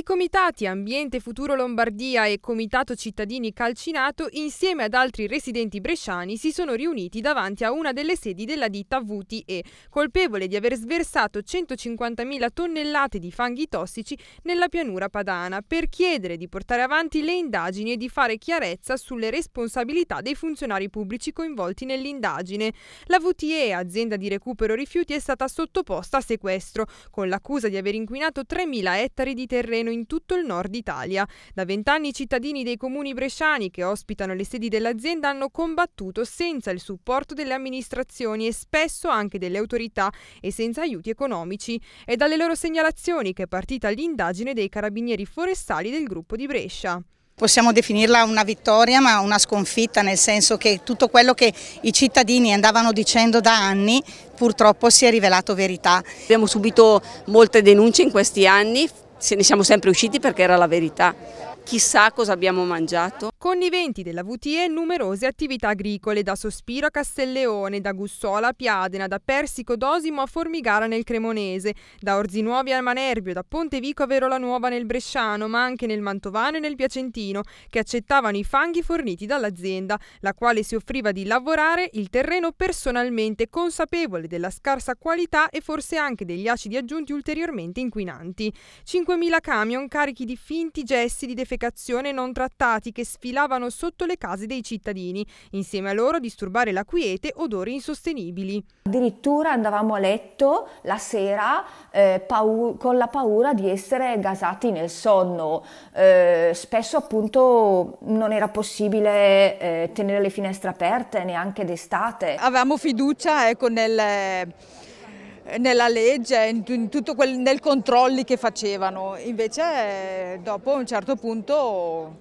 I comitati Ambiente Futuro Lombardia e Comitato Cittadini Calcinato, insieme ad altri residenti bresciani, si sono riuniti davanti a una delle sedi della ditta VTE, colpevole di aver sversato 150.000 tonnellate di fanghi tossici nella pianura padana, per chiedere di portare avanti le indagini e di fare chiarezza sulle responsabilità dei funzionari pubblici coinvolti nell'indagine. La VTE, azienda di recupero rifiuti, è stata sottoposta a sequestro, con l'accusa di aver inquinato 3.000 ettari di terreno circolano in tutto il nord Italia. Da vent'anni i cittadini dei comuni bresciani che ospitano le sedi dell'azienda hanno combattuto senza il supporto delle amministrazioni e spesso anche delle autorità e senza aiuti economici. È dalle loro segnalazioni che è partita l'indagine dei carabinieri forestali del gruppo di Brescia possiamo definirla una vittoria ma una sconfitta nel senso che tutto quello che i cittadini andavano dicendo da anni purtroppo si è rivelato verità. Abbiamo subito molte denunce in questi anni se ne siamo sempre usciti perché era la verità. Chissà cosa abbiamo mangiato, Conniventi della VTE numerose attività agricole, da Sospiro a Castelleone, da Gussola a Piadena, da Persico d'Osimo a Formigara nel Cremonese, da Orzinuovi a Manerbio, da Pontevico a Verola Nuova nel Bresciano, ma anche nel Mantovano e nel Piacentino, che accettavano i fanghi forniti dall'azienda, la quale si offriva di lavorare il terreno personalmente, consapevole della scarsa qualità e forse anche degli acidi aggiunti ulteriormente inquinanti. 5.000 camion carichi di finti gessi di defecazione non trattati che sfidano sfilavano sotto le case dei cittadini, insieme a loro a disturbare la quiete odori insostenibili. Addirittura andavamo a letto la sera eh, con la paura di essere gasati nel sonno, eh, spesso appunto non era possibile eh, tenere le finestre aperte neanche d'estate. Avevamo fiducia ecco, nel nella legge, in tutto quel, nel controlli che facevano. Invece eh, dopo un certo punto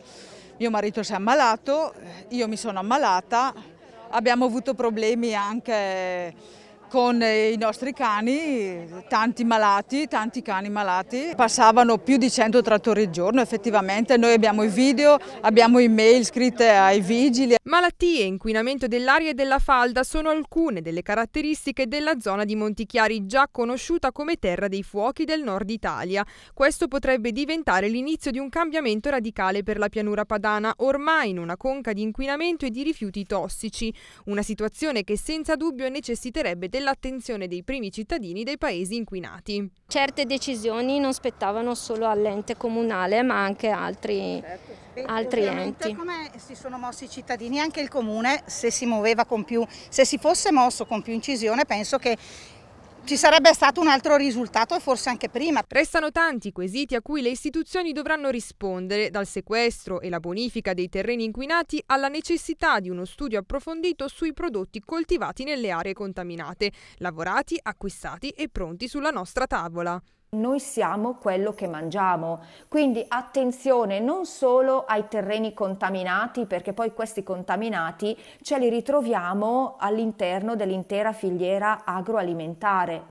mio marito si è ammalato, io mi sono ammalata, abbiamo avuto problemi anche con eh, i nostri cani, tanti malati, tanti cani malati. Passavano più di 100 trattori al giorno effettivamente, noi abbiamo i video, abbiamo mail scritte ai vigili. Malattie, inquinamento dell'aria e della falda sono alcune delle caratteristiche della zona di Montichiari già conosciuta come terra dei fuochi del nord Italia. Questo potrebbe diventare l'inizio di un cambiamento radicale per la pianura padana, ormai in una conca di inquinamento e di rifiuti tossici, una situazione che senza dubbio necessiterebbe del dell'attenzione dei primi cittadini dei paesi inquinati. Certe decisioni non spettavano solo all'ente comunale ma anche altri, certo. e, altri enti. Come si sono mossi i cittadini, anche il comune se si, più, se si fosse mosso con più incisione penso che ci sarebbe stato un altro risultato e forse anche prima. Restano tanti quesiti a cui le istituzioni dovranno rispondere, dal sequestro e la bonifica dei terreni inquinati alla necessità di uno studio approfondito sui prodotti coltivati nelle aree contaminate, lavorati, acquistati e pronti sulla nostra tavola. Noi siamo quello che mangiamo, quindi attenzione non solo ai terreni contaminati, perché poi questi contaminati ce li ritroviamo all'interno dell'intera filiera agroalimentare,